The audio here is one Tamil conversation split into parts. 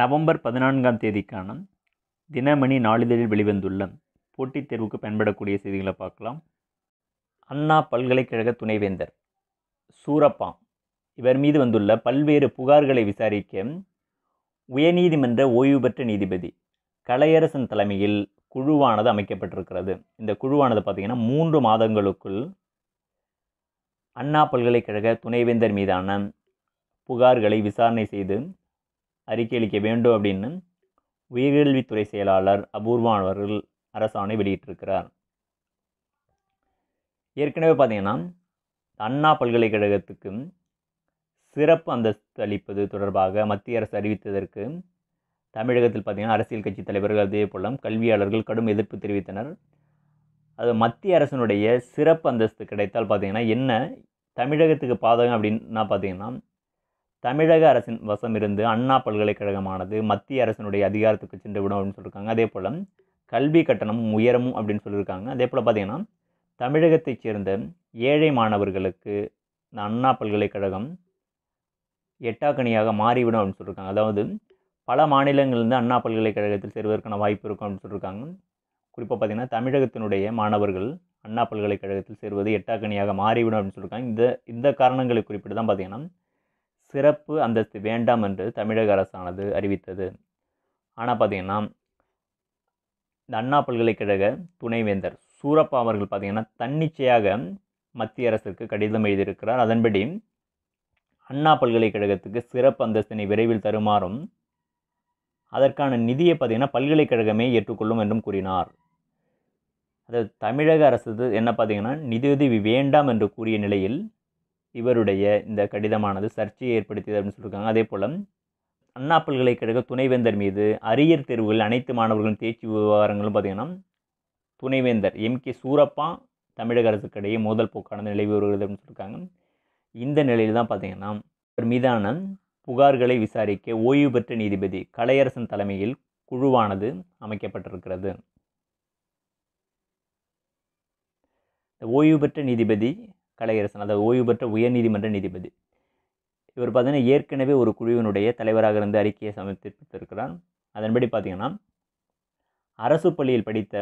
நவம்பர் பதினான்காம் தேதிக்கான தினமணி நாளிதழில் வெளிவந்துள்ள போட்டித் தேர்வுக்கு பயன்படக்கூடிய செய்திகளை பார்க்கலாம் அண்ணா பல்கலைக்கழக துணைவேந்தர் சூரப்பா இவர் மீது வந்துள்ள பல்வேறு புகார்களை விசாரிக்க உயர்நீதிமன்ற ஓய்வு பெற்ற நீதிபதி கலையரசன் தலைமையில் குழுவானது அமைக்கப்பட்டிருக்கிறது இந்த குழுவானது பார்த்திங்கன்னா மூன்று மாதங்களுக்குள் அண்ணா பல்கலைக்கழக துணைவேந்தர் மீதான புகார்களை விசாரணை செய்து அறிக்கை அளிக்க வேண்டும் அப்படின்னு உயர்கல்வித்துறை செயலாளர் அபூர்வான் அவர்கள் அரசாணை வெளியிட்டிருக்கிறார் ஏற்கனவே பார்த்தீங்கன்னா அண்ணா பல்கலைக்கழகத்துக்கு சிறப்பு அந்தஸ்து அளிப்பது தொடர்பாக மத்திய அரசு அறிவித்ததற்கு தமிழகத்தில் பார்த்திங்கன்னா அரசியல் கட்சி தலைவர்கள் அதே போல கல்வியாளர்கள் கடும் எதிர்ப்பு தெரிவித்தனர் அது மத்திய அரசனுடைய சிறப்பு அந்தஸ்து கிடைத்தால் பார்த்திங்கன்னா என்ன தமிழகத்துக்கு பாதகம் அப்படின்னா பார்த்திங்கன்னா தமிழக அரசின் வசம் இருந்து அண்ணா பல்கலைக்கழகமானது மத்திய அரசினுடைய அதிகாரத்துக்கு சென்று விடும் அப்படின்னு சொல்லியிருக்காங்க அதே போல் கல்வி கட்டணமும் உயரமும் அப்படின்னு சொல்லியிருக்காங்க அதே போல் பார்த்திங்கன்னா தமிழகத்தைச் சேர்ந்த ஏழை மாணவர்களுக்கு இந்த அண்ணா பல்கலைக்கழகம் எட்டாக்கணியாக மாறிவிடும் அப்படின்னு சொல்லியிருக்காங்க அதாவது பல மாநிலங்கள்லேருந்து அண்ணா பல்கலைக்கழகத்தில் சேருவதற்கான வாய்ப்பு இருக்கும் அப்படின்னு சொல்லியிருக்காங்க குறிப்பாக பார்த்திங்கன்னா தமிழகத்தினுடைய மாணவர்கள் அண்ணா பல்கலைக்கழகத்தில் சேருவது எட்டாக்கணியாக மாறிவிடும் அப்படின்னு சொல்லியிருக்காங்க இந்த இந்த காரணங்களை குறிப்பிட்டு தான் பார்த்திங்கன்னா சிறப்பு அந்தஸ்து வேண்டாம் என்று தமிழக அரசானது அறிவித்தது ஆனால் பார்த்திங்கன்னா இந்த அண்ணா பல்கலைக்கழக துணைவேந்தர் சூரப்பா அவர்கள் பார்த்திங்கன்னா தன்னிச்சையாக மத்திய அரசுக்கு கடிதம் எழுதியிருக்கிறார் அதன்படி அண்ணா பல்கலைக்கழகத்துக்கு சிறப்பு அந்தஸ்தினை விரைவில் தருமாறும் அதற்கான நிதியை பார்த்திங்கன்னா பல்கலைக்கழகமே ஏற்றுக்கொள்ளும் என்றும் கூறினார் அதாவது தமிழக அரசு என்ன பார்த்திங்கன்னா நிதியுதவி வேண்டாம் என்று கூறிய நிலையில் இவருடைய இந்த கடிதமானது சர்ச்சையை ஏற்படுத்தியது அப்படின்னு சொல்லியிருக்காங்க அதே போல் அண்ணா பல்கலைக்கழக துணைவேந்தர் மீது அரியர் தேர்வுகள் அனைத்து மாணவர்களும் தேர்ச்சி விவகாரங்களும் பார்த்திங்கன்னா துணைவேந்தர் எம் கே சூரப்பா தமிழக அரசுக்கிடையே மோதல் போக்கானது நிலவி வருகிறது அப்படின்னு சொல்லியிருக்காங்க இந்த நிலையில் தான் பார்த்திங்கன்னா இவர் மீதான புகார்களை விசாரிக்க ஓய்வு பெற்ற நீதிபதி கலையரசன் தலைமையில் குழுவானது அமைக்கப்பட்டிருக்கிறது ஓய்வு பெற்ற நீதிபதி கலையரசன் அதாவது ஓய்வு பெற்ற உயர்நீதிமன்ற நீதிபதி இவர் பார்த்தீங்கன்னா ஏற்கனவே ஒரு குழுவினுடைய தலைவராக இருந்து அறிக்கையை சமர்ப்பித்திருக்கிறார் அதன்படி பார்த்தீங்கன்னா அரசு பள்ளியில் படித்த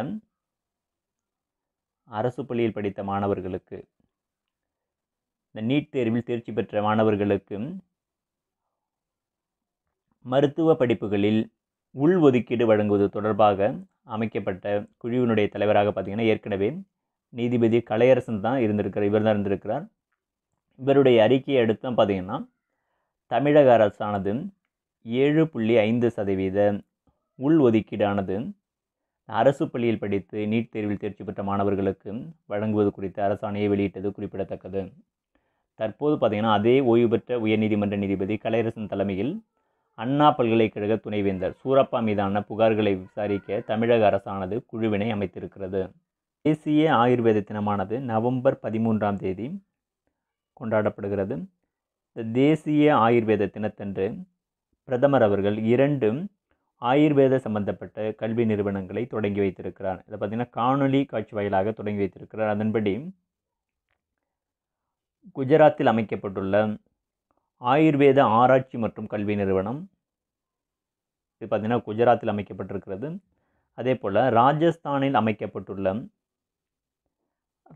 அரசு பள்ளியில் படித்த மாணவர்களுக்கு இந்த நீட் தேர்வில் தேர்ச்சி பெற்ற மாணவர்களுக்கு மருத்துவ படிப்புகளில் உள்ஒதுக்கீடு வழங்குவது தொடர்பாக அமைக்கப்பட்ட குழுவினுடைய தலைவராக பார்த்திங்கன்னா ஏற்கனவே நீதிபதி கலையரசன் தான் இருந்திருக்கிறார் இவர் தான் இருந்திருக்கிறார் இவருடைய அறிக்கையை எடுத்தோம் பார்த்திங்கன்னா தமிழக அரசானது ஏழு புள்ளி ஐந்து சதவீத உள் ஒதுக்கீடானது அரசு பள்ளியில் படித்து நீட் தேர்வில் தேர்ச்சி பெற்ற மாணவர்களுக்கு வழங்குவது குறித்த அரசாணையை வெளியிட்டது குறிப்பிடத்தக்கது தற்போது பார்த்திங்கன்னா அதே ஓய்வு பெற்ற உயர்நீதிமன்ற நீதிபதி கலையரசன் தலைமையில் அண்ணா பல்கலைக்கழக துணைவேந்தர் சூரப்பா மீதான புகார்களை விசாரிக்க தமிழக அரசானது குழுவினை அமைத்திருக்கிறது தேசிய ஆயுர்வேத தினமானது நவம்பர் பதிமூன்றாம் தேதி கொண்டாடப்படுகிறது இந்த தேசிய ஆயுர்வேத தினத்தன்று பிரதமர் அவர்கள் இரண்டு ஆயுர்வேத சம்பந்தப்பட்ட கல்வி நிறுவனங்களை தொடங்கி வைத்திருக்கிறார் இதை பார்த்திங்கன்னா காணொலி காட்சி வாயிலாக தொடங்கி வைத்திருக்கிறார் அதன்படி குஜராத்தில் அமைக்கப்பட்டுள்ள ஆயுர்வேத ஆராய்ச்சி மற்றும் கல்வி நிறுவனம் இது பார்த்திங்கன்னா குஜராத்தில் அமைக்கப்பட்டிருக்கிறது அதே போல் ராஜஸ்தானில் அமைக்கப்பட்டுள்ள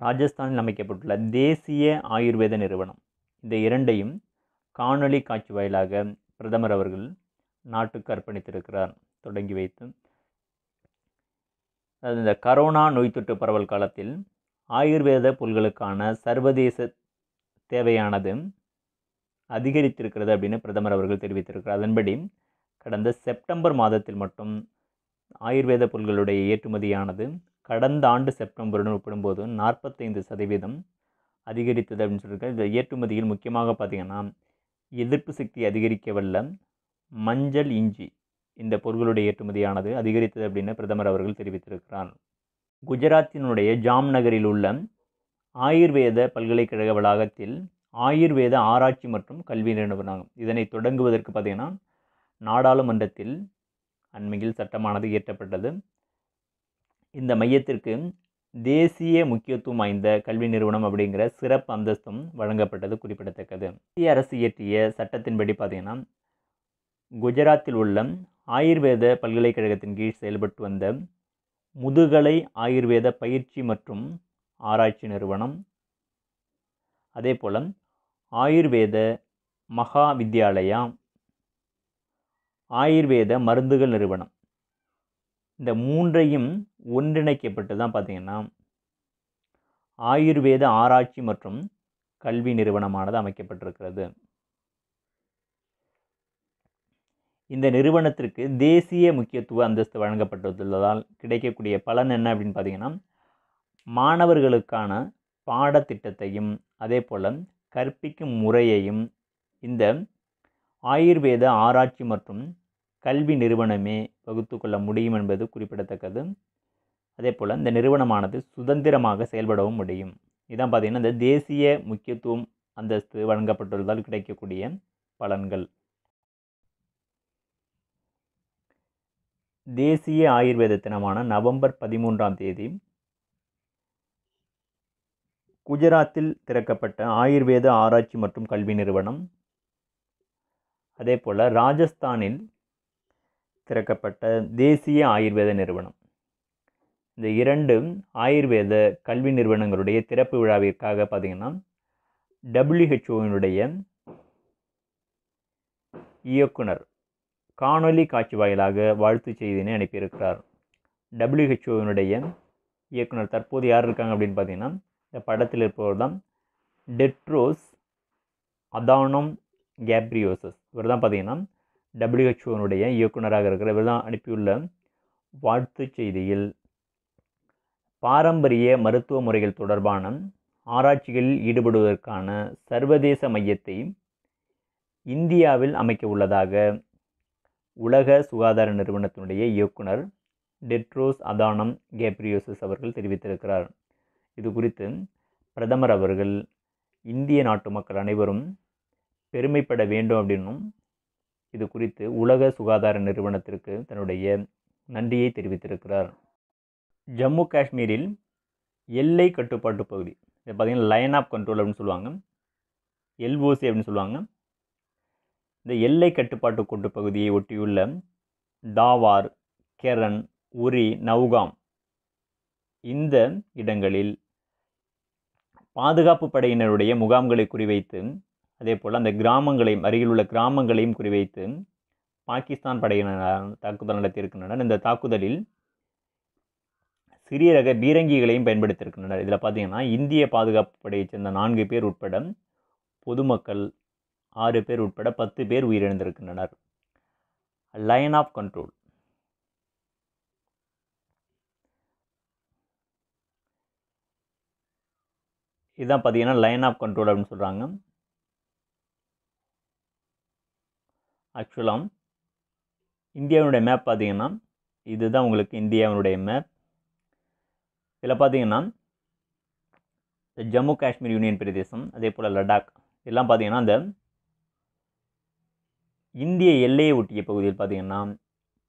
ராஜஸ்தானில் அமைக்கப்பட்டுள்ள தேசிய ஆயுர்வேத நிறுவனம் இந்த இரண்டையும் காணொளி காட்சி வாயிலாக பிரதமர் அவர்கள் நாட்டுக்கு அர்ப்பணித்திருக்கிறார் தொடங்கி வைத்து அதாவது இந்த கரோனா நோய் தொற்று பரவல் காலத்தில் ஆயுர்வேத பொருள்களுக்கான சர்வதேச தேவையானது அதிகரித்திருக்கிறது அப்படின்னு பிரதமர் அவர்கள் தெரிவித்திருக்கிறார் அதன்படி கடந்த செப்டம்பர் மாதத்தில் மட்டும் ஆயுர்வேத பொருள்களுடைய ஏற்றுமதியானது கடந்த ஆண்டு செப்டம்பருடன் ஒப்பிடும்போது நாற்பத்தைந்து சதவீதம் அதிகரித்தது அப்படின்னு சொல்லியிருக்காரு இந்த ஏற்றுமதியில் முக்கியமாக பார்த்திங்கன்னா எதிர்ப்பு சக்தி அதிகரிக்கவல்ல மஞ்சள் இஞ்சி இந்த பொருட்களுடைய ஏற்றுமதியானது அதிகரித்தது அப்படின்னு பிரதமர் அவர்கள் தெரிவித்திருக்கிறார் குஜராத்தினுடைய ஜாம் நகரில் உள்ள ஆயுர்வேத பல்கலைக்கழக வளாகத்தில் ஆயுர்வேத ஆராய்ச்சி மற்றும் கல்வி நிறுவனம் இதனை தொடங்குவதற்கு பார்த்திங்கன்னா நாடாளுமன்றத்தில் அண்மையில் சட்டமானது இயற்றப்பட்டது இந்த மையத்திற்கு தேசிய முக்கியத்துவம் வாய்ந்த கல்வி நிறுவனம் அப்படிங்கிற சிறப்பு அந்தஸ்தும் வழங்கப்பட்டது குறிப்பிடத்தக்கது இந்திய அரசு இயற்றிய சட்டத்தின்படி பார்த்திங்கன்னா குஜராத்தில் உள்ள ஆயுர்வேத பல்கலைக்கழகத்தின் கீழ் செயல்பட்டு வந்த முதுகலை ஆயுர்வேத பயிற்சி மற்றும் ஆராய்ச்சி நிறுவனம் அதே போல் ஆயுர்வேத மகா வித்யாலயா ஆயுர்வேத மருந்துகள் நிறுவனம் இந்த மூன்றையும் ஒன்றிணைக்கப்பட்டு தான் பார்த்திங்கன்னா ஆயுர்வேத ஆராய்ச்சி மற்றும் கல்வி நிறுவனமானது அமைக்கப்பட்டிருக்கிறது இந்த நிறுவனத்திற்கு தேசிய முக்கியத்துவ அந்தஸ்து வழங்கப்பட்டுள்ளதால் கிடைக்கக்கூடிய பலன் என்ன அப்படின்னு பார்த்திங்கன்னா மாணவர்களுக்கான பாடத்திட்டத்தையும் அதே போல் கற்பிக்கும் முறையையும் இந்த ஆயுர்வேத ஆராய்ச்சி மற்றும் கல்வி நிறுவனமே வகுத்து கொள்ள முடியும் என்பது குறிப்பிடத்தக்கது அதே போல் இந்த நிறுவனமானது சுதந்திரமாக செயல்படவும் முடியும் இதான் பார்த்திங்கன்னா இந்த தேசிய முக்கியத்துவம் அந்தஸ்து வழங்கப்பட்டுள்ளதால் கிடைக்கக்கூடிய பலன்கள் தேசிய ஆயுர்வேத தினமான நவம்பர் பதிமூன்றாம் தேதி குஜராத்தில் திறக்கப்பட்ட ஆயுர்வேத ஆராய்ச்சி மற்றும் கல்வி நிறுவனம் அதே போல் ராஜஸ்தானில் திறக்கப்பட்ட தேசிய ஆயுர்வேத நிறுவனம் இந்த இரண்டு ஆயுர்வேத கல்வி நிறுவனங்களுடைய திறப்பு விழாவிற்காக பார்த்திங்கன்னா டபிள்யூஹெச்ஓவினுடைய இயக்குனர் காணொலி காட்சி வாயிலாக வாழ்த்து செய்தினை அனுப்பியிருக்கிறார் டபிள்யூஹெச்ஓவினுடைய இயக்குனர் தற்போது யார் இருக்காங்க அப்படின்னு பார்த்திங்கன்னா இந்த படத்தில் இருப்பவர் தான் டெட்ரோஸ் அதானம் கேப்ரியோசஸ் இவர் தான் பார்த்தீங்கன்னா டபிள்யூஹெச்ஓனுடைய இயக்குநராக இருக்கிற இவர் தான் அனுப்பியுள்ள வாழ்த்துச் செய்தியில் பாரம்பரிய மருத்துவ முறைகள் தொடர்பான ஆராய்ச்சிகளில் ஈடுபடுவதற்கான சர்வதேச மையத்தை இந்தியாவில் அமைக்க உள்ளதாக உலக சுகாதார நிறுவனத்தினுடைய இயக்குனர் டெட்ரோஸ் அதானம் கேப்ரியோசஸ் அவர்கள் தெரிவித்திருக்கிறார் இது குறித்து பிரதமர் அவர்கள் இந்திய நாட்டு மக்கள் அனைவரும் பெருமைப்பட வேண்டும் அப்படின்னும் இது குறித்து உலக சுகாதார நிறுவனத்திற்கு தன்னுடைய நன்றியை தெரிவித்திருக்கிறார் ஜம்மு காஷ்மீரில் எல்லை கட்டுப்பாட்டு பகுதி இதை பார்த்திங்கன்னா லைன் ஆஃப் கண்ட்ரோல் அப்படின்னு சொல்லுவாங்க எல்ஓசி அப்படின்னு சொல்லுவாங்க இந்த எல்லை கட்டுப்பாட்டு கொண்டு பகுதியை ஒட்டியுள்ள தாவார் கெரன் உரி நவுகாம் இந்த இடங்களில் பாதுகாப்பு படையினருடைய முகாம்களை குறிவைத்து அதே போல் அந்த கிராமங்களையும் அருகிலுள்ள கிராமங்களையும் குறிவைத்து பாகிஸ்தான் படையினர் தாக்குதல் நடத்தியிருக்கின்றனர் இந்த தாக்குதலில் சிறிய ரக பீரங்கிகளையும் பயன்படுத்தியிருக்கின்றனர் இதில் பார்த்தீங்கன்னா இந்திய பாதுகாப்பு படையைச் சேர்ந்த நான்கு பேர் உட்பட பொதுமக்கள் ஆறு பேர் உட்பட பத்து பேர் உயிரிழந்திருக்கின்றனர் லைன் ஆஃப் கண்ட்ரோல் இதுதான் பார்த்தீங்கன்னா லைன் ஆஃப் கண்ட்ரோல் அப்படின்னு சொல்கிறாங்க ஆக்சுவலாக இந்தியாவினுடைய மேப் பார்த்திங்கன்னா இதுதான் உங்களுக்கு இந்தியாவினுடைய மேப் இதில் பார்த்திங்கன்னா ஜம்மு காஷ்மீர் யூனியன் பிரதேசம் அதே போல் லடாக் இதெல்லாம் பார்த்திங்கன்னா அந்த இந்திய எல்லையை ஒட்டிய பகுதியில் பார்த்திங்கன்னா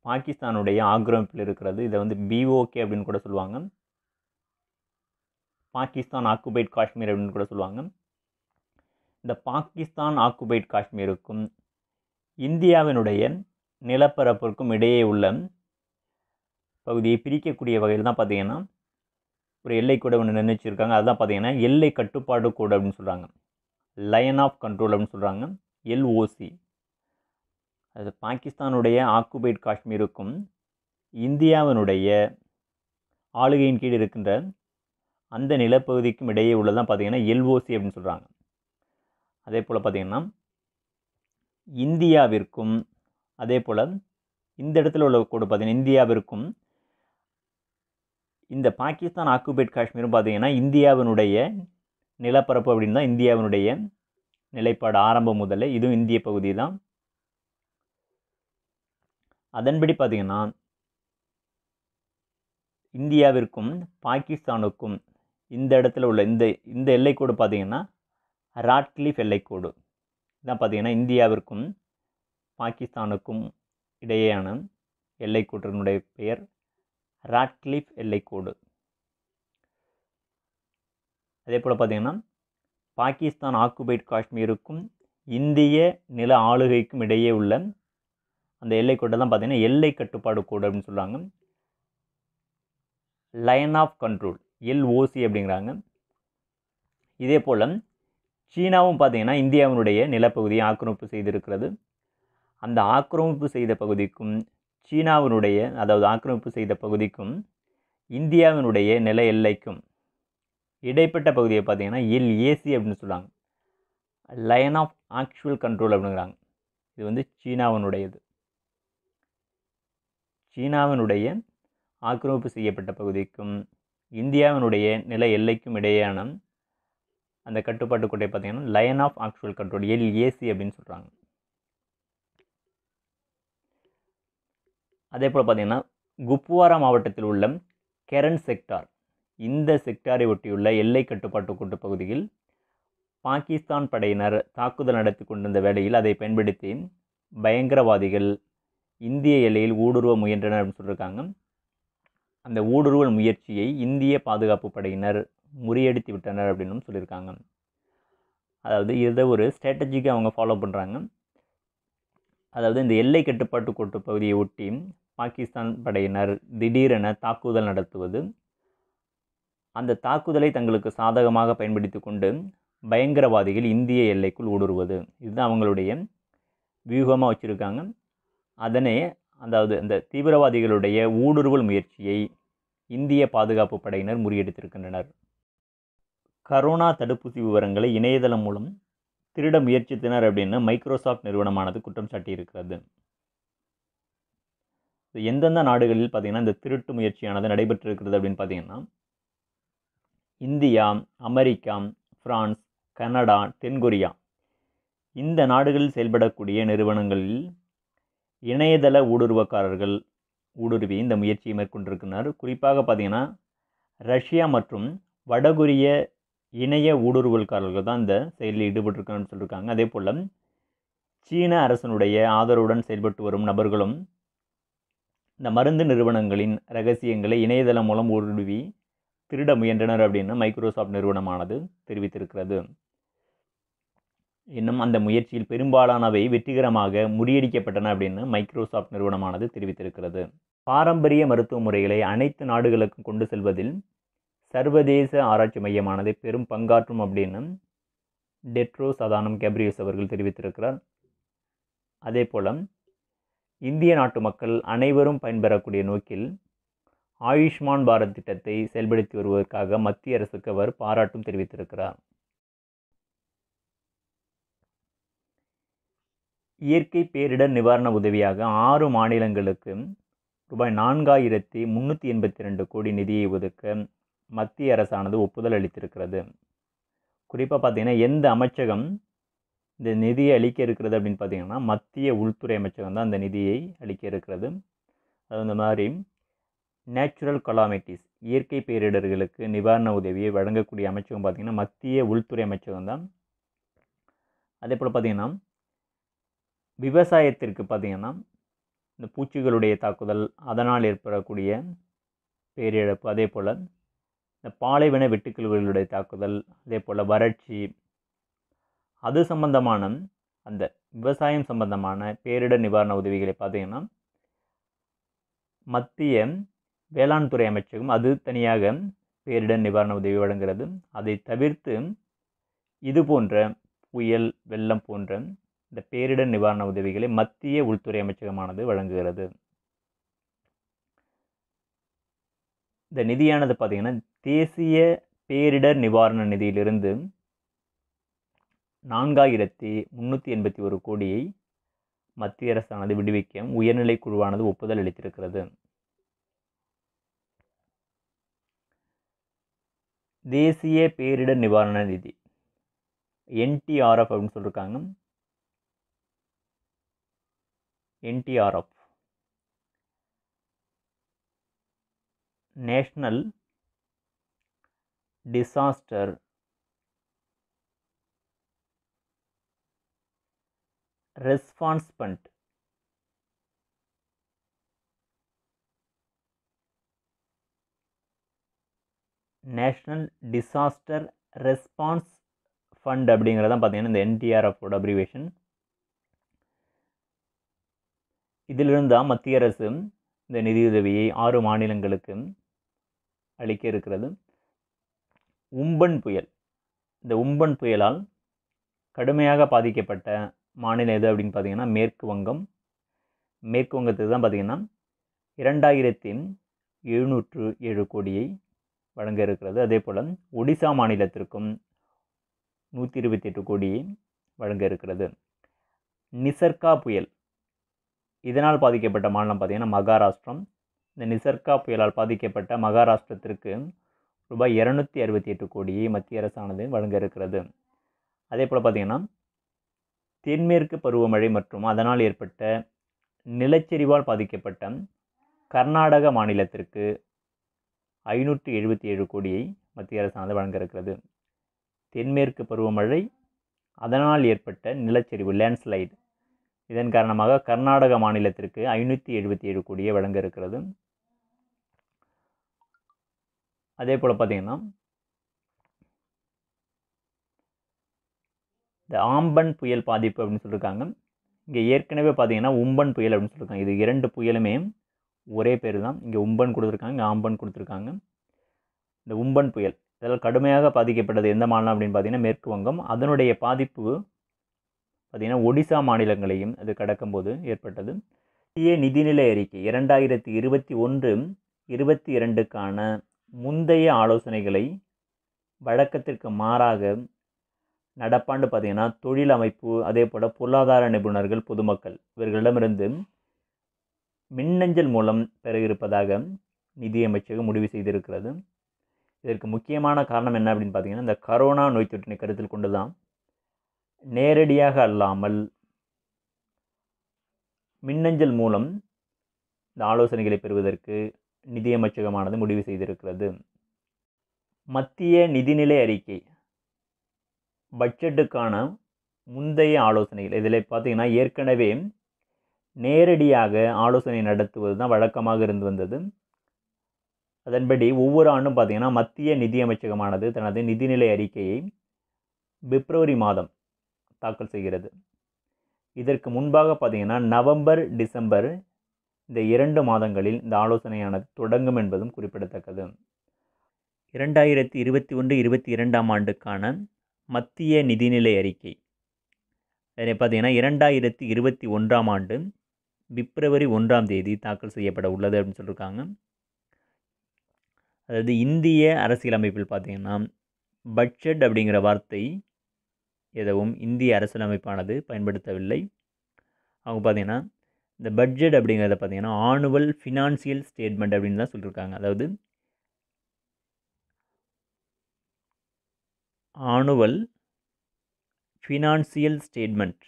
பாகிஸ்தானுடைய ஆக்கிரமிப்பில் இருக்கிறது இதை வந்து பிஓகே அப்படின்னு கூட சொல்லுவாங்க பாகிஸ்தான் ஆக்குபைட் காஷ்மீர் அப்படின்னு கூட சொல்லுவாங்க இந்த பாகிஸ்தான் ஆக்குபைட் காஷ்மீருக்கும் இந்தியாவினுடைய நிலப்பரப்பிற்கும் இடையே உள்ள பகுதியை பிரிக்கக்கூடிய வகையில் தான் பார்த்திங்கன்னா ஒரு எல்லை கூட ஒன்று நிர்ணயிச்சிருக்காங்க அதுதான் பார்த்திங்கன்னா எல்லை கட்டுப்பாடு கூட அப்படின்னு சொல்கிறாங்க லயன் ஆஃப் கண்ட்ரோல் அப்படின்னு சொல்கிறாங்க எல்ஓசி அது பாகிஸ்தானுடைய ஆக்குபைட் காஷ்மீருக்கும் இந்தியாவினுடைய ஆளுகையின் கீழ் இருக்கின்ற அந்த நிலப்பகுதிக்கும் இடையே உள்ளதான் பார்த்திங்கன்னா எல்ஓசி அப்படின்னு சொல்கிறாங்க அதே போல் பார்த்திங்கன்னா இந்தியாவிற்கும் அதே போல் இந்த இடத்துல உள்ள கோடு பார்த்திங்கன்னா இந்தியாவிற்கும் இந்த பாகிஸ்தான் ஆக்குபேட் காஷ்மீரும் பார்த்திங்கன்னா இந்தியாவினுடைய நிலப்பரப்பு அப்படின்னு தான் இந்தியாவினுடைய நிலைப்பாடு ஆரம்பம் முதல்ல இதுவும் இந்திய பகுதி தான் அதன்படி பார்த்திங்கன்னா இந்தியாவிற்கும் பாகிஸ்தானுக்கும் இந்த இடத்துல உள்ள இந்த இந்த எல்லைக்கோடு பார்த்திங்கன்னா ராட்க்லிஃப் எல்லைக்கோடு இதான் பார்த்திங்கன்னா இந்தியாவிற்கும் பாகிஸ்தானுக்கும் இடையேயான எல்லைக்கோட்டினுடைய பெயர் ராட்க்லிஃப் எல்லைக்கோடு அதே போல் பார்த்திங்கன்னா பாகிஸ்தான் ஆக்குபைட் காஷ்மீருக்கும் இந்திய நில ஆளுகைக்கும் இடையே உள்ள அந்த எல்லைக்கோட்டை தான் பார்த்திங்கன்னா எல்லை கட்டுப்பாடு கோடு அப்படின்னு சொல்கிறாங்க லைன் ஆஃப் கண்ட்ரோல் எல்ஓசி அப்படிங்கிறாங்க இதே போல் சீனாவும் பார்த்திங்கன்னா இந்தியாவினுடைய நிலப்பகுதியை ஆக்கிரமிப்பு செய்திருக்கிறது அந்த ஆக்கிரமிப்பு செய்த பகுதிக்கும் சீனாவினுடைய அதாவது ஆக்கிரமிப்பு செய்த பகுதிக்கும் இந்தியாவினுடைய நில எல்லைக்கும் இடைப்பட்ட பகுதியை பார்த்திங்கன்னா எல் ஏசி அப்படின்னு சொல்லுவாங்க லைன் ஆஃப் ஆக்சுவல் கண்ட்ரோல் அப்படிங்கிறாங்க இது வந்து சீனாவினுடையது சீனாவினுடைய ஆக்கிரமிப்பு செய்யப்பட்ட பகுதிக்கும் இந்தியாவினுடைய நில எல்லைக்கும் இடையேயான அந்த கட்டுப்பாட்டு கோட்டை பார்த்தீங்கன்னா லயன் ஆஃப் ஆக்சுவல் கண்ட்ரோல் ஏசி அப்படின்னு சொல்கிறாங்க அதே போல் பார்த்தீங்கன்னா குப்வாரா மாவட்டத்தில் உள்ள கெரன் செக்டார் இந்த செக்டாரை ஒட்டியுள்ள எல்லை கட்டுப்பாட்டு கூட்டு பகுதியில் பாகிஸ்தான் படையினர் தாக்குதல் நடத்தி கொண்டிருந்த வேளையில் அதை பயன்படுத்தி பயங்கரவாதிகள் இந்திய எல்லையில் ஊடுருவ முயன்றனர் அப்படின்னு சொல்லியிருக்காங்க அந்த ஊடுருவல் முயற்சியை இந்திய பாதுகாப்பு படையினர் முறியடித்து விட்டனர் அப்படின்னும் சொல்லியிருக்காங்க அதாவது இதை ஒரு ஸ்ட்ராட்டஜிக்கு அவங்க ஃபாலோ பண்ணுறாங்க அதாவது இந்த எல்லை கட்டுப்பாட்டு கோட்டு பகுதியை ஒட்டி பாகிஸ்தான் படையினர் திடீரென தாக்குதல் நடத்துவது அந்த தாக்குதலை தங்களுக்கு சாதகமாக பயன்படுத்தி கொண்டு பயங்கரவாதிகள் இந்திய எல்லைக்குள் ஊடுருவது இதுதான் அவங்களுடைய வியூகமாக வச்சுருக்காங்க அதனே அதாவது அந்த தீவிரவாதிகளுடைய ஊடுருவல் முயற்சியை இந்திய பாதுகாப்பு படையினர் முறியடித்திருக்கின்றனர் கரோனா தடுப்பூசி விவரங்களை இணையதளம் மூலம் திருட முயற்சித்தனர் அப்படின்னு மைக்ரோசாஃப்ட் நிறுவனமானது குற்றம் சாட்டியிருக்கிறது எந்தெந்த நாடுகளில் பார்த்திங்கன்னா இந்த திருட்டு முயற்சியானது நடைபெற்றிருக்கிறது அப்படின்னு பார்த்திங்கன்னா இந்தியா அமெரிக்கா ஃப்ரான்ஸ் கனடா தென்கொரியா இந்த நாடுகளில் செயல்படக்கூடிய நிறுவனங்களில் இணையதள ஊடுருவக்காரர்கள் ஊடுருவி இந்த முயற்சியை மேற்கொண்டிருக்கிறார் குறிப்பாக பார்த்திங்கன்னா ரஷ்யா மற்றும் வடகொரிய இணைய ஊடுருவல்காரர்கள் தான் இந்த செயலில் ஈடுபட்டிருக்காங்கன்னு சொல்லியிருக்காங்க அதே போல் சீன அரசனுடைய ஆதரவுடன் செயல்பட்டு வரும் நபர்களும் இந்த மருந்து நிறுவனங்களின் ரகசியங்களை இணையதளம் மூலம் ஊடுருவி திருட முயன்றனர் அப்படின்னு மைக்ரோசாஃப்ட் நிறுவனமானது தெரிவித்திருக்கிறது இன்னும் அந்த முயற்சியில் பெரும்பாலானவை வெற்றிகரமாக முறியடிக்கப்பட்டன அப்படின்னு மைக்ரோசாஃப்ட் நிறுவனமானது தெரிவித்திருக்கிறது பாரம்பரிய மருத்துவ முறைகளை அனைத்து நாடுகளுக்கும் கொண்டு செல்வதில் சர்வதேச ஆராய்ச்சி மையமானது பெரும் பங்காற்றும் அப்படின்னு டெட்ரோ சதானம் கேப்ரியஸ் அவர்கள் தெரிவித்திருக்கிறார் அதே போல் இந்திய நாட்டு மக்கள் அனைவரும் பயன்பெறக்கூடிய நோக்கில் ஆயுஷ்மான் பாரத் திட்டத்தை செயல்படுத்தி வருவதற்காக மத்திய அரசுக்கு அவர் பாராட்டும் தெரிவித்திருக்கிறார் இயற்கை பேரிடர் நிவாரண உதவியாக ஆறு மாநிலங்களுக்கு ரூபாய் நான்காயிரத்தி முந்நூற்றி எண்பத்தி ரெண்டு கோடி நிதியை ஒதுக்க மத்திய அரசானது ஒப்புதல் அளித்திருக்கிறது குறிப்பாக பார்த்தீங்கன்னா எந்த அமைச்சகம் இந்த நிதியை அளிக்க இருக்கிறது அப்படின்னு பார்த்தீங்கன்னா மத்திய உள்துறை அமைச்சகம் தான் அந்த நிதியை அளிக்க இருக்கிறது அது அந்த மாதிரி நேச்சுரல் கலாமிட்டிஸ் இயற்கை பேரிடர்களுக்கு நிவாரண உதவியை வழங்கக்கூடிய அமைச்சகம் பார்த்திங்கன்னா மத்திய உள்துறை அமைச்சகம் தான் அதே போல் பார்த்திங்கன்னா விவசாயத்திற்கு பார்த்திங்கன்னா இந்த பூச்சிகளுடைய தாக்குதல் அதனால் ஏற்படக்கூடிய பேரிழப்பு அதே போல் இந்த பாலைவன வெட்டுக்கிளிகளுடைய தாக்குதல் அதே போல் வறட்சி அது சம்பந்தமான அந்த விவசாயம் சம்பந்தமான பேரிடர் நிவாரண உதவிகளை பார்த்திங்கன்னா மத்திய வேளாண் துறை அமைச்சகம் அது தனியாக பேரிடர் நிவாரண உதவி வழங்குகிறது அதை தவிர்த்து இது போன்ற புயல் வெள்ளம் போன்ற இந்த பேரிடர் நிவாரண உதவிகளை மத்திய உள்துறை அமைச்சகமானது வழங்குகிறது இந்த நிதியானது பார்த்திங்கன்னா தேசிய பேரிடர் நிவாரண நிதியிலிருந்து நான்காயிரத்தி முந்நூற்றி எண்பத்தி ஒரு கோடியை மத்திய அரசானது விடுவிக்க உயர்நிலை குழுவானது ஒப்புதல் அளித்திருக்கிறது தேசிய பேரிடர் நிவாரண நிதி என்டிஆர்எஃப் அப்படின்னு சொல்லியிருக்காங்க NDRF national disaster response fund national disaster response fund அப்படிங்கிறதான் பார்த்தீங்கன்னா இந்த என்டிஆர்எஃபோட அப்ரிவேஷன் இதிலிருந்து மத்திய அரசு இந்த நிதியுதவியை ஆறு மாநிலங்களுக்கு அளிக்க இருக்கிறது உம்பன் புயல் இந்த உம்பன் புயலால் கடுமையாக பாதிக்கப்பட்ட மாநிலம் எது அப்படின்னு பார்த்தீங்கன்னா மேற்கு வங்கம் மேற்கு வங்கத்துக்கு தான் பார்த்திங்கன்னா இரண்டாயிரத்தி எழுநூற்று ஏழு கோடியை வழங்க இருக்கிறது அதே போல் ஒடிசா மாநிலத்திற்கும் நூற்றி இருபத்தி எட்டு கோடியை வழங்க இருக்கிறது நிசர்கா புயல் இதனால் பாதிக்கப்பட்ட மாநிலம் பார்த்திங்கன்னா மகாராஷ்டிரம் இந்த நிசர்கா புயலால் பாதிக்கப்பட்ட மகாராஷ்டிரத்திற்கு ரூபாய் இரநூத்தி அறுபத்தி எட்டு கோடியை மத்திய அரசானது வழங்க இருக்கிறது அதே போல் பார்த்திங்கன்னா தென்மேற்கு பருவமழை மற்றும் அதனால் ஏற்பட்ட நிலச்சரிவால் பாதிக்கப்பட்ட கர்நாடக மாநிலத்திற்கு ஐநூற்றி எழுபத்தி ஏழு கோடியை மத்திய அரசானது வழங்க இருக்கிறது தென்மேற்கு பருவமழை அதனால் ஏற்பட்ட நிலச்சரிவு லேண்ட்ஸ்லைடு இதன் காரணமாக கர்நாடக மாநிலத்திற்கு ஐநூற்றி எழுபத்தி ஏழு கோடியை வழங்க இருக்கிறது அதே போல் பார்த்தீங்கன்னா இந்த ஆம்பன் புயல் பாதிப்பு அப்படின்னு சொல்லியிருக்காங்க இங்கே ஏற்கனவே பார்த்தீங்கன்னா உம்பன் புயல் அப்படின்னு சொல்லியிருக்காங்க இது இரண்டு புயலுமே ஒரே பேர் தான் இங்கே உம்பன் கொடுத்துருக்காங்க இங்கே ஆம்பன் கொடுத்துருக்காங்க இந்த உம்பன் புயல் இதெல்லாம் கடுமையாக பாதிக்கப்பட்டது எந்த மாநிலம் அப்படின்னு பார்த்தீங்கன்னா மேற்கு வங்கம் அதனுடைய பாதிப்பு பார்த்திங்கன்னா ஒடிசா மாநிலங்களையும் அது கடக்கும்போது ஏற்பட்டது இந்திய நிதிநிலை அறிக்கை இரண்டாயிரத்தி இருபத்தி ஒன்று இருபத்தி இரண்டுக்கான முந்தைய ஆலோசனைகளை வழக்கத்திற்கு மாறாக நடப்பாண்டு பார்த்திங்கன்னா தொழில் அமைப்பு அதே போல் பொருளாதார நிபுணர்கள் பொதுமக்கள் இவர்களிடமிருந்து மின்னஞ்சல் மூலம் பெற இருப்பதாக நிதியமைச்சகம் முடிவு செய்திருக்கிறது இதற்கு முக்கியமான காரணம் என்ன அப்படின்னு பார்த்தீங்கன்னா இந்த கரோனா நோய் தொற்றினை கருத்தில் கொண்டு தான் நேரடியாக அல்லாமல் மின்னஞ்சல் மூலம் இந்த ஆலோசனைகளை பெறுவதற்கு நிதியமைச்சகமானது முடிவு செய்திருக்கிறது மத்திய நிதிநிலை அறிக்கை பட்ஜெட்டுக்கான முந்தைய ஆலோசனைகள் இதில் பார்த்திங்கன்னா ஏற்கனவே நேரடியாக ஆலோசனை நடத்துவது தான் வழக்கமாக இருந்து வந்தது அதன்படி ஒவ்வொரு ஆண்டும் பார்த்திங்கன்னா மத்திய நிதியமைச்சகமானது தனது நிதிநிலை அறிக்கையை பிப்ரவரி மாதம் தாக்கல் செய்கிறது இதற்கு முன்பாக பார்த்திங்கன்னா நவம்பர் டிசம்பர் இந்த இரண்டு மாதங்களில் இந்த ஆலோசனையானது தொடங்கும் என்பதும் குறிப்பிடத்தக்கது இரண்டாயிரத்தி இருபத்தி ஒன்று இருபத்தி இரண்டாம் ஆண்டுக்கான மத்திய நிதிநிலை அறிக்கை அதில் இரண்டாயிரத்தி இருபத்தி ஒன்றாம் ஆண்டு பிப்ரவரி ஒன்றாம் தேதி தாக்கல் செய்யப்பட உள்ளது அப்படின்னு சொல்லியிருக்காங்க அதாவது இந்திய அரசியலமைப்பில் பார்த்திங்கன்னா பட்ஜெட் அப்படிங்கிற வார்த்தை எதுவும் இந்திய அரசியலமைப்பானது பயன்படுத்தவில்லை அவங்க பார்த்திங்கன்னா இந்த பட்ஜெட் அப்படிங்கிறத பார்த்திங்கன்னா ஆனுவல் ஃபினான்சியல் ஸ்டேட்மெண்ட் அப்படின்னு தான் சொல்லியிருக்காங்க அதாவது ஆனுவல் ஃபினான்சியல் ஸ்டேட்மெண்ட்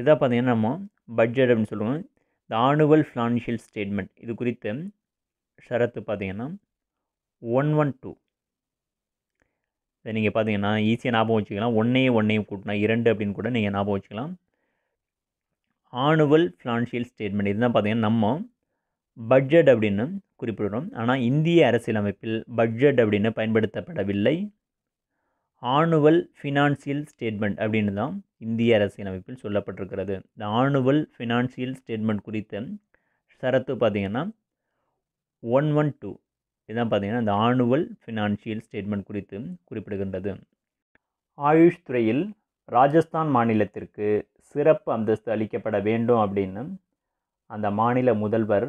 இதான் பார்த்தீங்கன்னா நம்ம பட்ஜெட் அப்படின்னு சொல்லுவோம் இந்த ஆனுவல் ஃபினான்ஷியல் ஸ்டேட்மெண்ட் இது குறித்த ஷரத்து பார்த்திங்கன்னா ஒன் ஒன் டூ இதை நீங்கள் பார்த்தீங்கன்னா ஈஸியாக ஞாபகம் வச்சுக்கலாம் ஒன்றே ஒன்றையும் கூட்டினா இரண்டு அப்படின்னு கூட நீங்கள் ஞாபகம் வச்சுக்கலாம் ஆனுவல் ஃபினான்ஷியல் ஸ்டேட்மெண்ட் இதுதான் பார்த்தீங்கன்னா நம்ம பட்ஜெட் அப்படின்னு குறிப்பிடுகிறோம் ஆனால் இந்திய அரசியலமைப்பில் பட்ஜெட் அப்படின்னு பயன்படுத்தப்படவில்லை ஆனுவல் ஃபினான்சியல் ஸ்டேட்மெண்ட் அப்படின்னு தான் இந்திய அரசியலமைப்பில் சொல்லப்பட்டிருக்கிறது இந்த ஆனுவல் ஃபினான்சியல் ஸ்டேட்மெண்ட் குறித்த சரத்து பார்த்திங்கன்னா ஒன் ஒன் டூ இதுதான் பார்த்திங்கன்னா இந்த ஆனுவல் ஃபினான்ஷியல் ஸ்டேட்மெண்ட் குறித்து குறிப்பிடுகின்றது ஆயுஷ் துறையில் ராஜஸ்தான் மாநிலத்திற்கு சிறப்பு அந்தஸ்து அளிக்கப்பட வேண்டும் அப்படின்னு அந்த மாநில முதல்வர்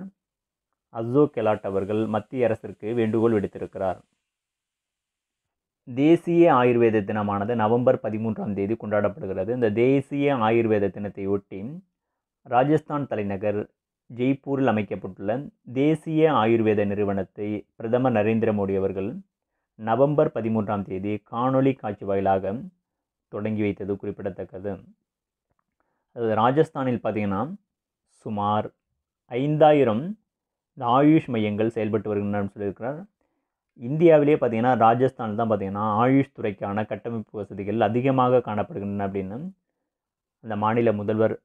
அசோக் கெலாட் அவர்கள் மத்திய அரசிற்கு வேண்டுகோள் விடுத்திருக்கிறார் தேசிய ஆயுர்வேத தினமானது நவம்பர் பதிமூன்றாம் தேதி கொண்டாடப்படுகிறது இந்த தேசிய ஆயுர்வேத தினத்தை ஒட்டி ராஜஸ்தான் தலைநகர் ஜெய்ப்பூரில் அமைக்கப்பட்டுள்ள தேசிய ஆயுர்வேத நிறுவனத்தை பிரதமர் நரேந்திர மோடி அவர்கள் நவம்பர் பதிமூன்றாம் தேதி காணொளி காட்சி வாயிலாக தொடங்கி வைத்தது குறிப்பிடத்தக்கது அது ராஜஸ்தானில் பார்த்திங்கன்னா சுமார் ஐந்தாயிரம் ஆயுஷ் மையங்கள் செயல்பட்டு வருகின்றன சொல்லியிருக்கிறார் இந்தியாவிலேயே பார்த்திங்கன்னா ராஜஸ்தானில் தான் பார்த்திங்கன்னா ஆயுஷ் துறைக்கான கட்டமைப்பு வசதிகள் அதிகமாக காணப்படுகின்றன அப்படின்னு அந்த மாநில முதல்வர்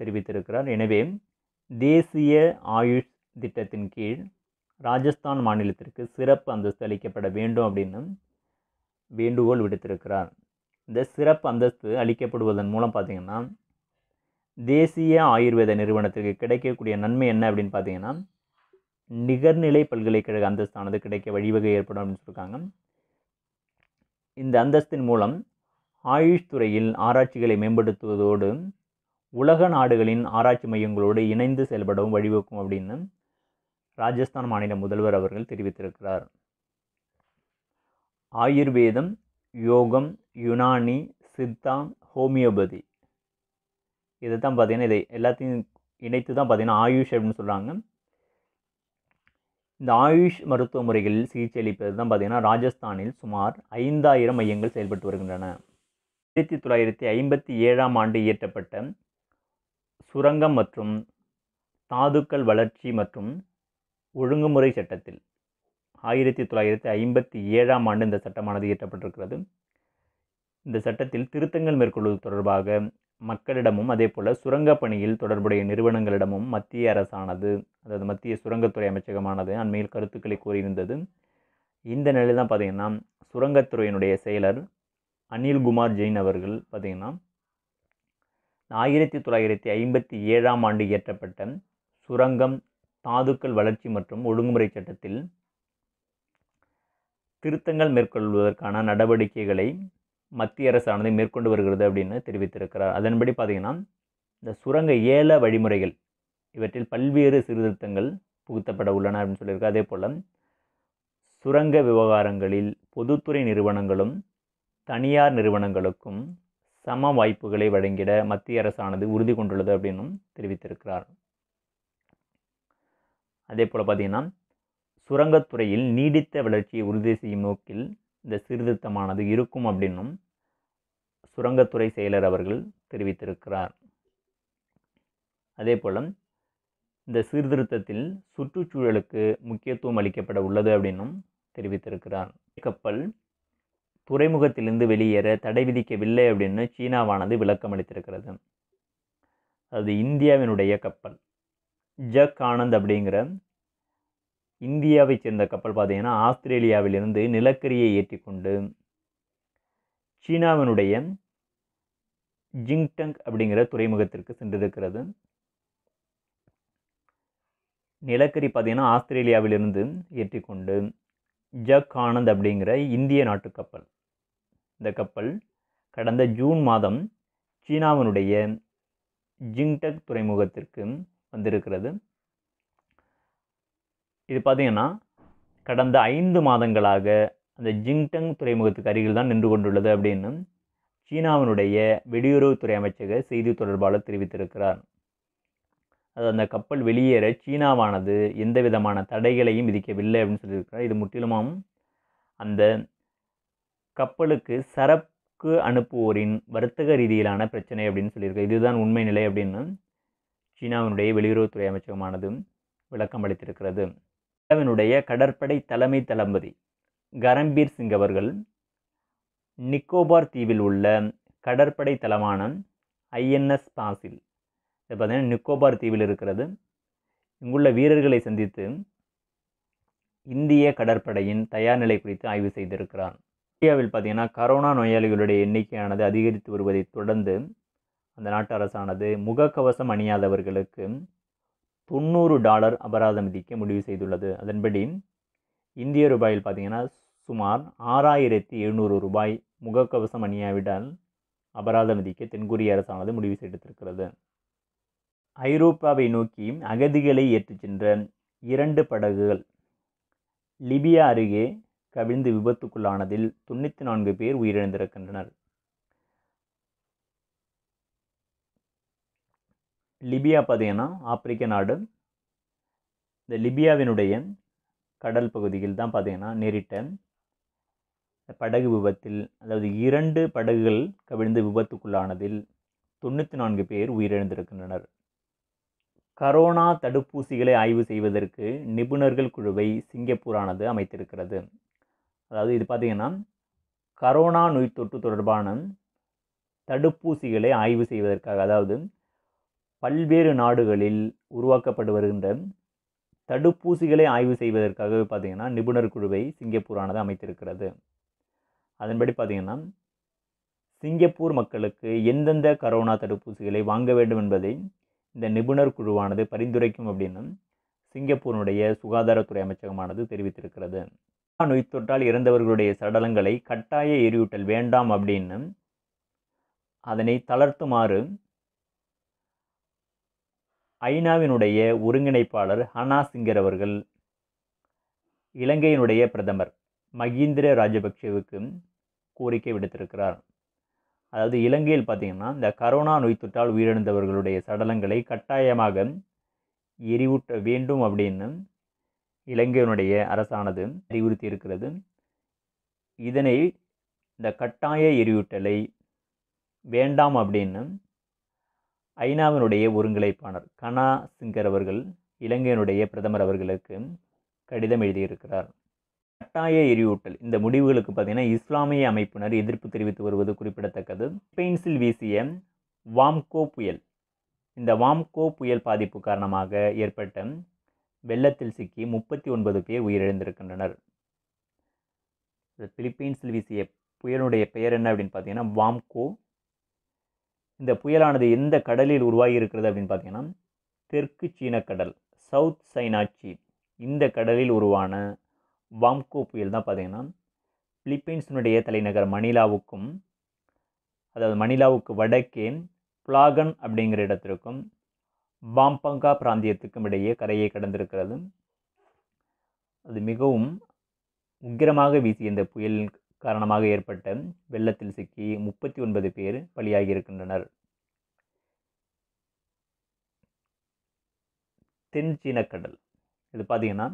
தெரிவித்திருக்கிறார் எனவே தேசிய ஆயுஷ் திட்டத்தின் கீழ் ராஜஸ்தான் மாநிலத்திற்கு சிறப்பு அந்தஸ்து அளிக்கப்பட வேண்டும் அப்படின்னு வேண்டுகோள் விடுத்திருக்கிறார் இந்த சிறப்பு அந்தஸ்து அளிக்கப்படுவதன் மூலம் பார்த்திங்கன்னா தேசிய ஆயுர்வேத நிறுவனத்திற்கு கிடைக்கக்கூடிய நன்மை என்ன அப்படின்னு பார்த்தீங்கன்னா நிகர்நிலை பல்கலைக்கழக அந்தஸ்தானது கிடைக்க வழிவகை ஏற்படும் அப்படின்னு சொல்லியிருக்காங்க இந்த அந்தஸ்தின் மூலம் ஆயுஷ் துறையில் ஆராய்ச்சிகளை மேம்படுத்துவதோடு உலக நாடுகளின் ஆராய்ச்சி மையங்களோடு இணைந்து செயல்படவும் வழிவகுக்கும் அப்படின்னு ராஜஸ்தான் மாநில முதல்வர் அவர்கள் தெரிவித்திருக்கிறார் ஆயுர்வேதம் யோகம் யுனானி சித்தா ஹோமியோபதி இதை தான் பார்த்திங்கன்னா இதை எல்லாத்தையும் இணைத்து தான் பார்த்திங்கன்னா ஆயுஷ் அப்படின்னு சொல்கிறாங்க இந்த ஆயுஷ் மருத்துவ முறைகளில் சிகிச்சை அளிப்பது தான் பார்த்திங்கன்னா ராஜஸ்தானில் சுமார் ஐந்தாயிரம் மையங்கள் செயல்பட்டு வருகின்றன ஆயிரத்தி தொள்ளாயிரத்தி ஐம்பத்தி ஏழாம் ஆண்டு இயற்றப்பட்ட சுரங்கம் மற்றும் தாதுக்கள் வளர்ச்சி மற்றும் ஒழுங்குமுறை சட்டத்தில் ஆயிரத்தி தொள்ளாயிரத்தி ஐம்பத்தி ஏழாம் ஆண்டு இந்த சட்டமானது இயற்றப்பட்டிருக்கிறது இந்த சட்டத்தில் திருத்தங்கள் மேற்கொள்வது தொடர்பாக மக்களிடமும் அதே போல் சுரங்கப் பணியில் தொடர்புடைய நிறுவனங்களிடமும் மத்திய அரசானது அதாவது மத்திய சுரங்கத்துறை அமைச்சகமானது அண்மையில் கருத்துக்களை கூறியிருந்தது இந்த நிலையில் தான் பார்த்திங்கன்னா சுரங்கத்துறையினுடைய செயலர் அனில்குமார் ஜெயின் அவர்கள் பார்த்திங்கன்னா ஆயிரத்தி தொள்ளாயிரத்தி ஐம்பத்தி ஏழாம் ஆண்டு இயற்றப்பட்ட சுரங்கம் தாதுக்கள் வளர்ச்சி மற்றும் ஒழுங்குமுறை சட்டத்தில் திருத்தங்கள் மேற்கொள்வதற்கான நடவடிக்கைகளை மத்திய அரசானது மேற்கொண்டு வருகிறது அப்படின்னு தெரிவித்திருக்கிறார் அதன்படி பார்த்திங்கன்னா இந்த சுரங்க ஏல வழிமுறைகள் இவற்றில் பல்வேறு சீர்திருத்தங்கள் புகுத்தப்பட உள்ளன அப்படின்னு சொல்லியிருக்கு அதே போல் சுரங்க விவகாரங்களில் பொதுத்துறை நிறுவனங்களும் தனியார் நிறுவனங்களுக்கும் சம வாய்ப்புகளை வழங்கிட மத்திய அரசானது உறுதி கொண்டுள்ளது அப்படின்னும் தெரிவித்திருக்கிறார் அதே போல் பார்த்தீங்கன்னா சுரங்கத்துறையில் நீடித்த வளர்ச்சியை உறுதி செய்யும் நோக்கில் இந்த சீர்திருத்தமானது இருக்கும் அப்படின்னும் சுரங்கத்துறை செயலர் அவர்கள் தெரிவித்திருக்கிறார் அதே போல் இந்த சீர்திருத்தத்தில் சுற்றுச்சூழலுக்கு முக்கியத்துவம் அளிக்கப்பட உள்ளது அப்படின்னும் தெரிவித்திருக்கிறார் கப்பல் துறைமுகத்திலிருந்து வெளியேற தடை விதிக்கவில்லை அப்படின்னு சீனாவானது விளக்கமளித்திருக்கிறது அது இந்தியாவினுடைய கப்பல் ஜக் ஆனந்த் அப்படிங்கிற இந்தியாவை சேர்ந்த கப்பல் பார்த்திங்கன்னா ஆஸ்திரேலியாவிலிருந்து நிலக்கரியை ஏற்றிக்கொண்டு சீனாவினுடைய ஜிங்டங் அப்படிங்கிற துறைமுகத்திற்கு சென்றிருக்கிறது நிலக்கரி பார்த்திங்கன்னா ஆஸ்திரேலியாவிலிருந்து ஏற்றிக்கொண்டு ஜக் ஆனந்த் அப்படிங்கிற இந்திய நாட்டு கப்பல் இந்த கப்பல் கடந்த ஜூன் மாதம் சீனாவினுடைய ஜிங்டக் துறைமுகத்திற்கு வந்திருக்கிறது இது பார்த்திங்கன்னா கடந்த ஐந்து மாதங்களாக அந்த ஜிங்டங் துறைமுகத்துக்கு அருகில் தான் நின்று கொண்டுள்ளது அப்படின்னு சீனாவினுடைய வெளியுறவுத்துறை அமைச்சக செய்தி தொடர்பாளர் தெரிவித்திருக்கிறார் அது அந்த கப்பல் வெளியேற சீனாவானது எந்த விதமான தடைகளையும் விதிக்கவில்லை அப்படின்னு சொல்லியிருக்கிறார் இது முற்றிலுமாகவும் அந்த கப்பலுக்கு சரக்கு அனுப்புவோரின் வர்த்தக ரீதியிலான பிரச்சனை அப்படின்னு சொல்லியிருக்கு இதுதான் உண்மை நிலை அப்படின்னு சீனாவினுடைய வெளியுறவுத்துறை அமைச்சகமானது விளக்கம் அளித்திருக்கிறது சீனாவினுடைய கடற்படை தலைமை தளபதி கரம்பீர் சிங் அவர்கள் நிக்கோபார் தீவில் உள்ள கடற்படை தளமான ஐஎன்எஸ் பாசில் இது பார்த்திங்கன்னா நிக்கோபார் தீவில் இருக்கிறது இங்குள்ள வீரர்களை சந்தித்து இந்திய கடற்படையின் தயார் நிலை குறித்து ஆய்வு செய்திருக்கிறார் இந்தியாவில் பார்த்திங்கன்னா கரோனா நோயாளிகளுடைய எண்ணிக்கையானது அதிகரித்து வருவதை தொடர்ந்து அந்த நாட்டு அரசானது முகக்கவசம் அணியாதவர்களுக்கு தொண்ணூறு டாலர் அபராதம் விதிக்க முடிவு செய்துள்ளது அதன்படி இந்திய ரூபாயில் பார்த்திங்கன்னா சுமார் ஆறாயிரத்தி எழுநூறு ரூபாய் முகக்கவசம் அணியாவிடால் அபராதம் விதிக்க தென்கொரிய அரசானது முடிவு செய்திருக்கிறது ஐரோப்பாவை நோக்கி அகதிகளை ஏற்றுச் சென்ற இரண்டு படகுகள் லிபியா அருகே கவிழ்ந்து விபத்துக்குள்ளானதில் தொண்ணூற்றி நான்கு பேர் உயிரிழந்திருக்கின்றனர் லிபியா பார்த்தீங்கன்னா ஆப்பிரிக்க நாடு இந்த லிபியாவினுடைய கடல் பகுதியில் தான் பார்த்தீங்கன்னா நேரிட்ட படகு விபத்தில் அதாவது இரண்டு படகுகள் கவிழ்ந்து விபத்துக்குள்ளானதில் தொண்ணூற்றி நான்கு பேர் உயிரிழந்திருக்கின்றனர் கரோனா தடுப்பூசிகளை ஆய்வு செய்வதற்கு நிபுணர்கள் குழுவை சிங்கப்பூரானது அமைத்திருக்கிறது அதாவது இது பார்த்திங்கன்னா கரோனா நோய் தொற்று தொடர்பான தடுப்பூசிகளை ஆய்வு செய்வதற்காக அதாவது பல்வேறு நாடுகளில் உருவாக்கப்பட்டு வருகின்ற தடுப்பூசிகளை ஆய்வு செய்வதற்காக பார்த்திங்கன்னா நிபுணர் குழுவை சிங்கப்பூரானது அமைத்திருக்கிறது அதன்படி பார்த்திங்கன்னா சிங்கப்பூர் மக்களுக்கு எந்தெந்த கரோனா தடுப்பூசிகளை வாங்க வேண்டும் என்பதை இந்த நிபுணர் குழுவானது பரிந்துரைக்கும் அப்படின்னு சிங்கப்பூரினுடைய சுகாதாரத்துறை அமைச்சகமானது தெரிவித்திருக்கிறது நோய் தொற்றால் இறந்தவர்களுடைய சடலங்களை கட்டாய எரியூட்டல் வேண்டாம் அப்படின்னு அதனை தளர்த்துமாறு ஐநாவினுடைய ஒருங்கிணைப்பாளர் ஹனா சிங்கர் அவர்கள் இலங்கையினுடைய பிரதமர் மகிந்திர ராஜபக்சேவுக்கு கோரிக்கை விடுத்திருக்கிறார் அதாவது இலங்கையில் பார்த்திங்கன்னா இந்த கரோனா நோய் தொற்றால் உயிரிழந்தவர்களுடைய சடலங்களை கட்டாயமாக எரிவூட்ட வேண்டும் அப்படின்னு இலங்கையினுடைய அரசானது அறிவுறுத்தி இருக்கிறது இதனை இந்த கட்டாய எரியூட்டலை வேண்டாம் அப்படின்னு ஐநாவினுடைய ஒருங்கிணைப்பாளர் கனா சிங்கர் அவர்கள் இலங்கையினுடைய பிரதமர் அவர்களுக்கு கடிதம் எழுதியிருக்கிறார் கட்டாய எரியூட்டல் இந்த முடிவுகளுக்கு பார்த்தீங்கன்னா இஸ்லாமிய அமைப்பினர் எதிர்ப்பு தெரிவித்து வருவது குறிப்பிடத்தக்கது ஸ்பெயின்ஸில் வீசிய வாம்கோ புயல் இந்த வாம்கோ புயல் பாதிப்பு காரணமாக ஏற்பட்ட வெள்ளத்தில் சிக்கி முப்பத்தி ஒன்பது பேர் உயிரிழந்திருக்கின்றனர் பிலிப்பைன்ஸில் வீசிய புயலுடைய பெயர் என்ன அப்படின்னு பார்த்தீங்கன்னா வாம்கோ இந்த புயலானது எந்த கடலில் உருவாகி இருக்கிறது அப்படின்னு பார்த்தீங்கன்னா தெற்கு சீன கடல் சவுத் சைனாச்சி இந்த கடலில் உருவான வாம்கோ புயல் தான் பார்த்தீங்கன்னா பிலிப்பைன்ஸினுடைய தலைநகர் மணிலாவுக்கும் அதாவது மணிலாவுக்கு வடக்கே பிளாகன் அப்படிங்கிற இடத்திற்கும் பாம்பங்கா பிராந்தியத்துக்கும் இடையே கரையை கடந்திருக்கிறது அது மிகவும் உக்கிரமாக வீசிய இந்த புயல் காரணமாக ஏற்பட்ட வெள்ளத்தில் சிக்கி முப்பத்தி ஒன்பது பேர் பலியாகியிருக்கின்றனர் தென் சீனக்கடல் இது பார்த்திங்கன்னா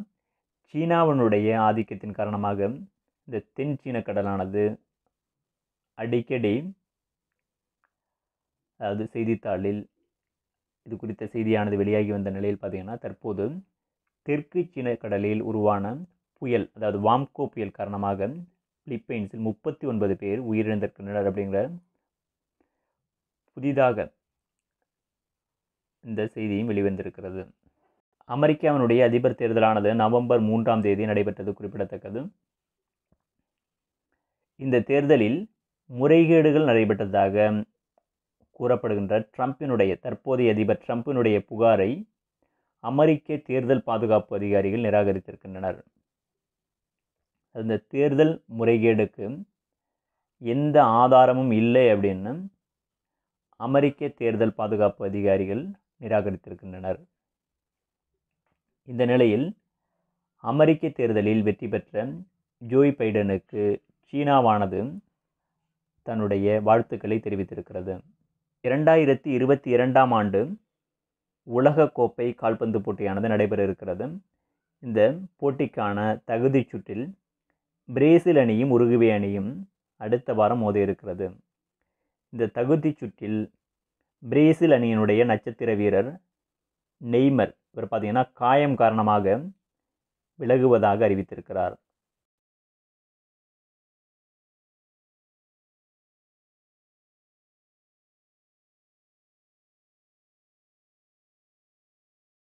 சீனாவினுடைய ஆதிக்கத்தின் காரணமாக இந்த தென் சீனக்கடலானது அடிக்கடி அதாவது செய்தித்தாளில் இது குறித்த செய்தியானது வெளியாகி வந்த நிலையில் பார்த்திங்கன்னா தற்போது தெற்கு சீன கடலில் உருவான புயல் அதாவது வாம்கோ புயல் காரணமாக பிலிப்பைன்ஸில் முப்பத்தி ஒன்பது பேர் உயிரிழந்திருக்கின்றனர் அப்படிங்கிற புதிதாக இந்த செய்தியும் வெளிவந்திருக்கிறது அமெரிக்காவினுடைய அதிபர் தேர்தலானது நவம்பர் மூன்றாம் தேதி நடைபெற்றது குறிப்பிடத்தக்கது இந்த தேர்தலில் முறைகேடுகள் நடைபெற்றதாக கூறப்படுகின்ற ட்ரம்பினுடைய தற்போதைய அதிபர் ட்ரம்ப்பினுடைய புகாரை அமெரிக்க தேர்தல் பாதுகாப்பு அதிகாரிகள் நிராகரித்திருக்கின்றனர் அந்த தேர்தல் முறைகேடுக்கு எந்த ஆதாரமும் இல்லை அப்படின்னு அமெரிக்க தேர்தல் பாதுகாப்பு அதிகாரிகள் நிராகரித்திருக்கின்றனர் இந்த நிலையில் அமெரிக்க தேர்தலில் வெற்றி பெற்ற ஜோய் பைடனுக்கு சீனாவானது தன்னுடைய வாழ்த்துக்களை தெரிவித்திருக்கிறது இரண்டாயிரத்தி இருபத்தி இரண்டாம் ஆண்டு உலகக்கோப்பை கால்பந்து போட்டியானது நடைபெற இருக்கிறது இந்த போட்டிக்கான தகுதிச் சுற்றில் பிரேசில் அணியும் உருகுவே அணியும் அடுத்த வாரம் மோத இருக்கிறது இந்த தகுதிச் சுற்றில் பிரேசில் அணியினுடைய நட்சத்திர வீரர் நெய்மர் இவர் பார்த்திங்கன்னா காயம் காரணமாக விலகுவதாக அறிவித்திருக்கிறார்